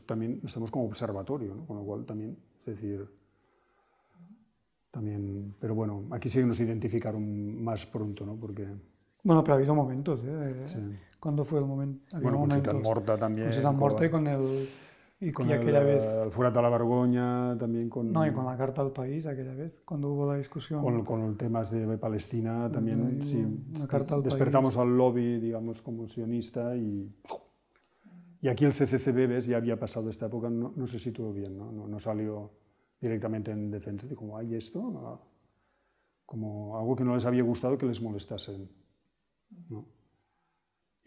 también estamos como observatorio, ¿no? con lo cual también, es decir, también, pero bueno, aquí sí que nos identificaron más pronto, ¿no? Porque bueno, pero ha habido momentos, ¿eh? eh sí. ¿Cuándo fue el momento? bueno, con Morta también. Con Morta y con el... Y, con aquella vez... El eh, Furato a la Vergoña, también con... No, y con la Carta al País aquella vez, cuando hubo la discusión. Con, con el tema de Palestina también, sí. La carta al despertamos al lobby, digamos, como sionista y... Y aquí el CCCB, ves, ya había pasado esta época, no, sé si todo bien, ¿no? ¿no? salió directamente en defensa, como, ¿hay esto? Como algo que no les había gustado que les molestasen.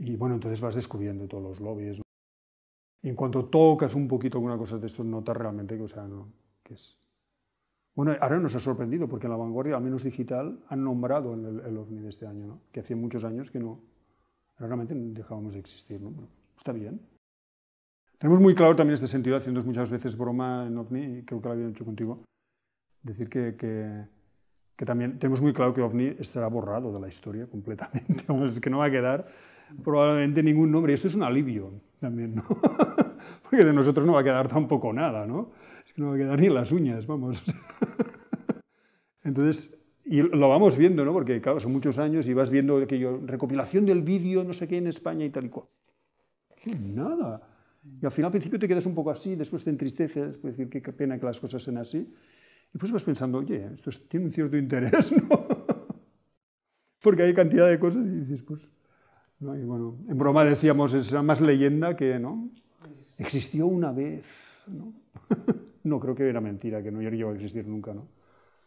Y bueno, entonces vas descubriendo todos los lobbies. Y en cuanto tocas un poquito alguna cosa de esto, notas realmente que, no, que es... Bueno, ahora nos ha sorprendido porque en la vanguardia, al menos digital, han nombrado el, el OVNI de este año, que hacía muchos años que no, realmente dejábamos de existir. está bien. Tenemos muy claro también este sentido, haciendo muchas veces broma en OVNI, creo que lo había hecho contigo, decir que que también tenemos muy claro que OVNI estará borrado de la historia completamente, *laughs* es que no va a quedar probablemente ningún nombre, y esto es un alivio también, ¿no? *laughs* porque de nosotros no va a quedar tampoco nada, ¿no? Es que no va a quedar ni las uñas, vamos. *laughs* Entonces, y lo vamos viendo, ¿no? Porque, claro, son muchos años y vas viendo yo recopilación del vídeo, no sé qué, en España y tal y cual. Nada. Y al final, al principio te quedas un poco así, después te entristeces, puedes decir, qué pena que las cosas sean así, y pues vas pensando, oye, esto tiene un cierto interés, *laughs* ¿no? Porque hay cantidad de cosas y dices, pues, bueno, en broma decíamos, es más leyenda que, ¿no? Existió una vez, ¿no? *laughs* no creo que era mentira, que no iba a existir nunca, ¿no?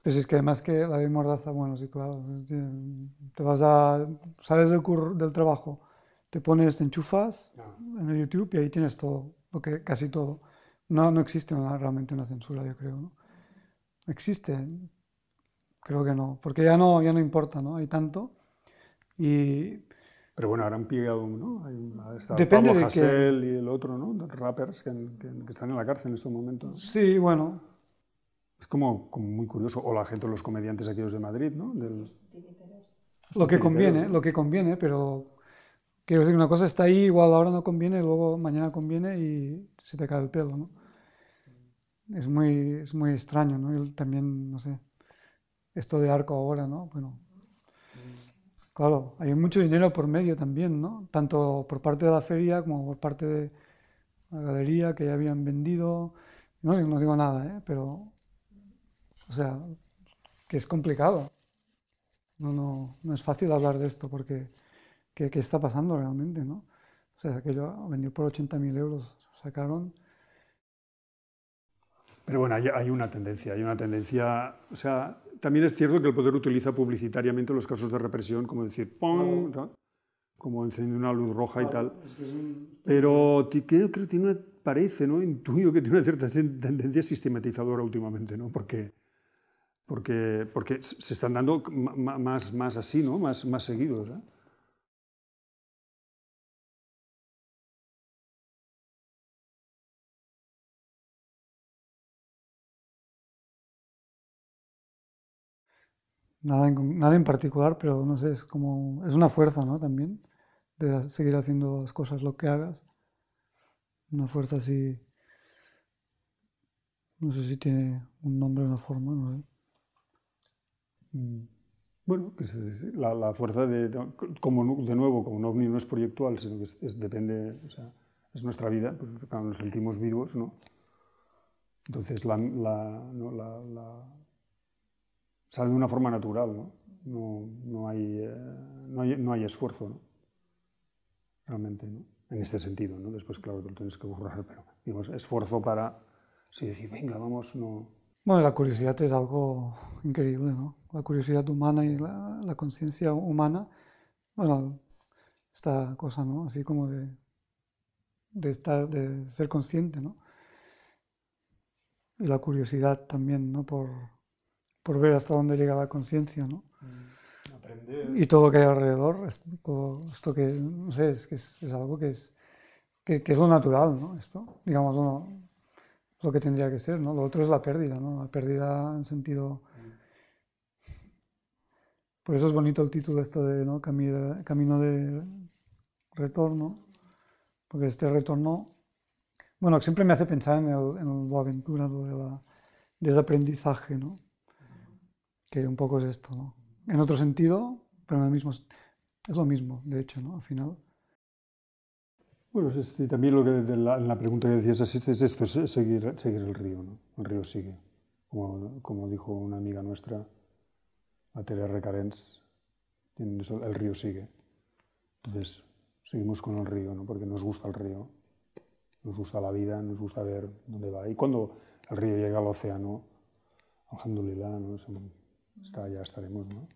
Pues es que además que David Mordaza, bueno, sí, claro, te vas a, sales del, del trabajo, te pones, te enchufas en el YouTube y ahí tienes todo, porque casi todo. No, no existe realmente una censura, yo creo, ¿no? existe. Creo que no, porque ya no, ya no importa, ¿no? Hay tanto. Y pero bueno, ahora han pillado, ¿no? Hay Depende Pablo de y el otro, ¿no? Rappers que, están en la cárcel en estos momentos. Sí, bueno. Es como, muy curioso. O la gente, los comediantes aquellos de Madrid, ¿no? Lo que conviene, lo que conviene, pero quiero decir, una cosa está ahí, igual ahora no conviene, luego mañana conviene y se te cae el pelo, ¿no? es muy, es muy extraño, ¿no? también, no sé, esto de arco ahora, ¿no? Bueno, claro, hay mucho dinero por medio también, ¿no? Tanto por parte de la feria como por parte de la galería que ya habían vendido. No, no digo nada, ¿eh? Pero, o sea, que es complicado. No, no, no es fácil hablar de esto porque ¿qué, qué está pasando realmente, no? O sea, aquello vendió por 80.000 euros, sacaron pero bueno, hay, una tendencia, hay una tendencia, o sea, también es cierto que el poder utiliza publicitariamente los casos de represión, como decir, ¡pum! Como encender una luz roja y tal. Pero creo, que parece, ¿no? Intuyo que tiene una cierta tendencia sistematizadora últimamente, ¿no? Porque, porque, porque se están dando más, más así, ¿no? Más, más seguidos. ¿eh? nada en, nada en particular, pero no sé, es como, es una fuerza, ¿no? También, de seguir haciendo las cosas, lo que hagas. Una fuerza así, no sé si tiene un nombre o una forma, no sé. Mm. Bueno, la, fuerza de, como de nuevo, como un ovni no es proyectual, sino que es, depende, o sea, es nuestra vida, pues, nos sentimos vivos, ¿no? Entonces la, ¿no? sale de una forma natural, ¿no? Eh, no, hay, no hay, esfuerzo, ¿no? Realmente, ¿no? En este sentido, ¿no? Después, claro, lo tienes que borrar, pero, digamos, esfuerzo para, si decir, venga, vamos, no... Bueno, la curiosidad es algo increíble, ¿no? La curiosidad humana y la, conciencia humana, bueno, esta cosa, ¿no? Así como de, de estar, de ser consciente, ¿no? Y la curiosidad también, ¿no? Por, por ver hasta dónde llega la conciencia, ¿no? Mm, y todo lo que hay alrededor, esto, que, no sé, es, que es, algo que es, que, es lo natural, ¿no? Esto, digamos, lo que tendría que ser, ¿no? Lo otro es la pérdida, ¿no? La pérdida en sentido... Mm. Por eso es bonito el título esto de ¿no? Camino, de retorno, porque este retorno, bueno, siempre me hace pensar en el, en el desaprendizaje, ¿no? que un poco es esto, ¿no? En otro sentido, pero mismo, es lo mismo, de hecho, ¿no? Al final. Bueno, y este, también lo que de la, pregunta que decías es, esto, seguir, el río, ¿no? El río sigue. Como, dijo una amiga nuestra, la Tere Recarens, el río sigue. Entonces, seguimos con el río, ¿no? Porque nos gusta el río, nos gusta la vida, nos gusta ver dónde va. Y cuando el río llega al océano, alhamdulillah, ¿no? Está, ya estaremos, ¿no?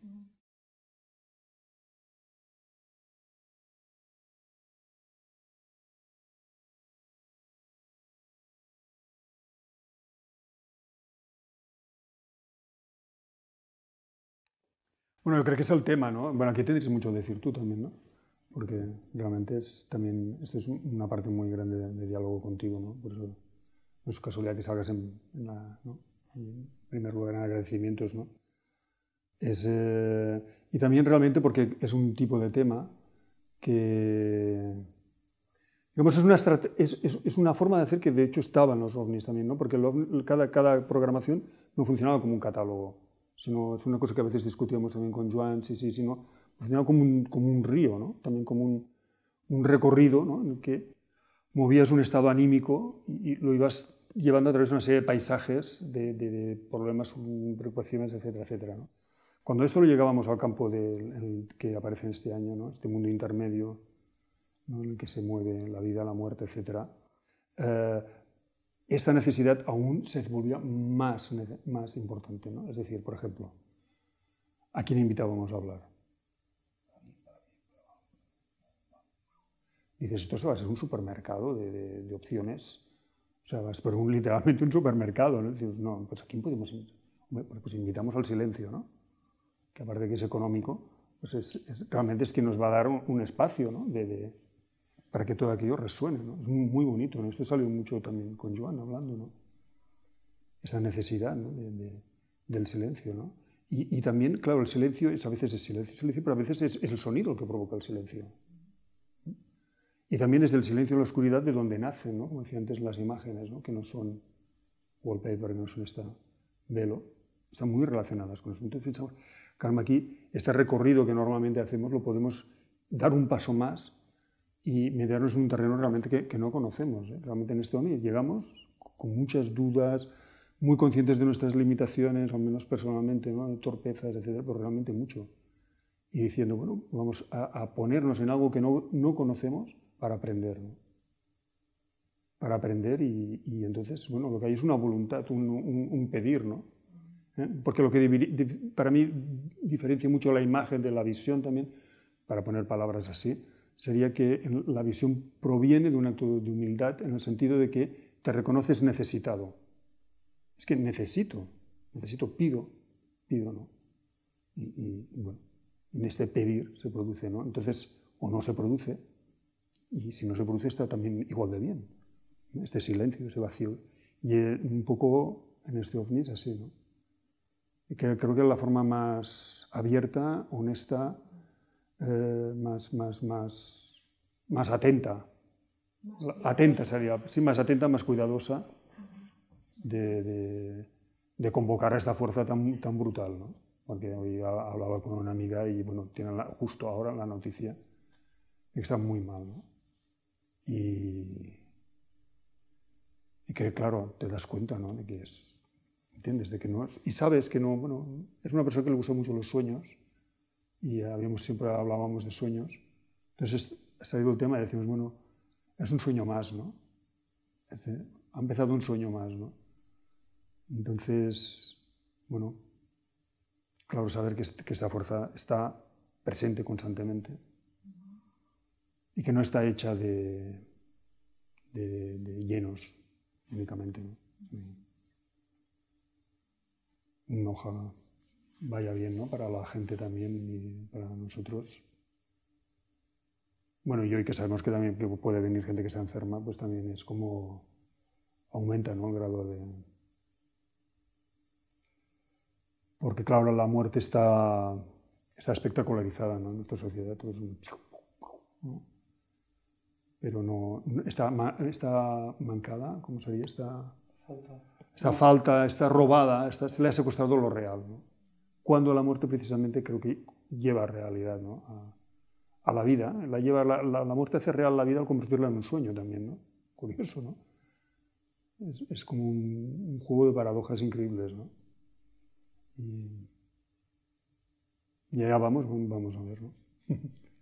Bueno, yo creo que es el tema, ¿no? Bueno, aquí tendrías mucho que decir tú también, ¿no? Porque realmente es también, esto es una parte muy grande de, diálogo contigo, ¿no? Por eso no es casualidad que salgas en, la, en primer lugar en agradecimientos, ¿no? Eh, y también realmente porque es un tipo de tema que, digamos, es una, es, una forma de hacer que de hecho estaban los ovnis también, ¿no? porque cada, cada programación no funcionaba como un catálogo, sino es una cosa que a veces discutíamos también con Joan, sí, sí, sino funcionaba como un, como un río, ¿no? también como un, un recorrido ¿no? en el que movías un estado anímico y, lo ibas llevando a través de una serie de paisajes, de, de problemas, preocupaciones, etcétera, etcétera. ¿no? Cuando esto lo llegábamos al campo que aparece en este año, este mundo intermedio en el que se mueve la vida, la muerte, etc., eh, esta necesidad aún se volvía más, importante. Es decir, por ejemplo, ¿a quién invitábamos a hablar? Dices, esto va a ser un supermercado de, opciones. O sea, literalmente un supermercado. ¿no? Dices, no, pues ¿a quién podemos invitar? Pues, pues invitamos al silencio, ¿no? que aparte de que es económico, pues es, realmente es que nos va a dar un, espacio ¿no? para que todo aquello resuene. Es muy bonito. Esto salió mucho también con Joan hablando. ¿no? Esa necesidad del silencio. Y, también, claro, el silencio es a veces es silencio, pero a veces es, el sonido el que provoca el silencio. Y también es del silencio y la oscuridad de donde nacen, como decía antes, las imágenes, que no son wallpaper, que no son esta velo, están muy relacionadas con eso. de Karma aquí, este recorrido que normalmente hacemos lo podemos dar un paso más y meternos en un terreno realmente que, no conocemos. ¿eh? Realmente en este momento llegamos con muchas dudas, muy conscientes de nuestras limitaciones, al menos personalmente, ¿no? torpezas, etc., pero realmente mucho. Y diciendo, bueno, vamos a, ponernos en algo que no, conocemos para aprender. Para aprender y, entonces, bueno, lo que hay es una voluntad, un, un pedir, ¿no? ¿eh? porque lo que para mí diferencia mucho la imagen de la visión también, para poner palabras así, sería que la visión proviene de un acto de humildad en el sentido de que te reconoces necesitado. Es que necesito, necesito, pido, pido, ¿no? Y, bueno, en este pedir se produce, ¿no? Entonces, o no se produce, y si no se produce está también igual de bien, este silencio, ese vacío. Y eh, un poco en este ovnis así, ¿no? Creo, creo que es la forma más abierta, honesta, eh, más, más, más, más atenta. Atenta sería, sí, más atenta, más cuidadosa de, convocar a esta fuerza tan, tan brutal. ¿no? Porque hoy hablaba con una amiga y bueno, tiene justo ahora la noticia de que está muy mal. ¿no? Y, que, claro, te das cuenta ¿no? de que es ¿Entiendes? que no y sabes que no, bueno, es una persona que le gustan mucho los sueños y habíamos, siempre hablábamos de sueños. Entonces ha salido el tema y decimos, bueno, es un sueño más, ¿no? ha empezado un sueño más, ¿no? Entonces, bueno, claro, saber que, esta fuerza está presente constantemente y que no está hecha de, de llenos únicamente. ¿no? vaya bien, ¿no? Para la gente también y para nosotros. Bueno, y hoy que sabemos que también puede venir gente que está enferma, pues también es como aumenta, ¿no? El grado de... Porque claro, la muerte está, está espectacularizada, ¿no? En nuestra sociedad todo es un... Pero no... Está, está mancada, ¿cómo sería? esta... Falta esta falta, está robada, se le ha secuestrado lo real. ¿no? Cuando la muerte precisamente creo que lleva realidad a, la vida. ¿eh? La, lleva, la, muerte hace real la vida al convertirla en un sueño también. ¿no? Curioso, ¿no? Es, como un, juego de paradojas increíbles. ¿no? Y, y allá vamos, vamos a verlo. *laughs*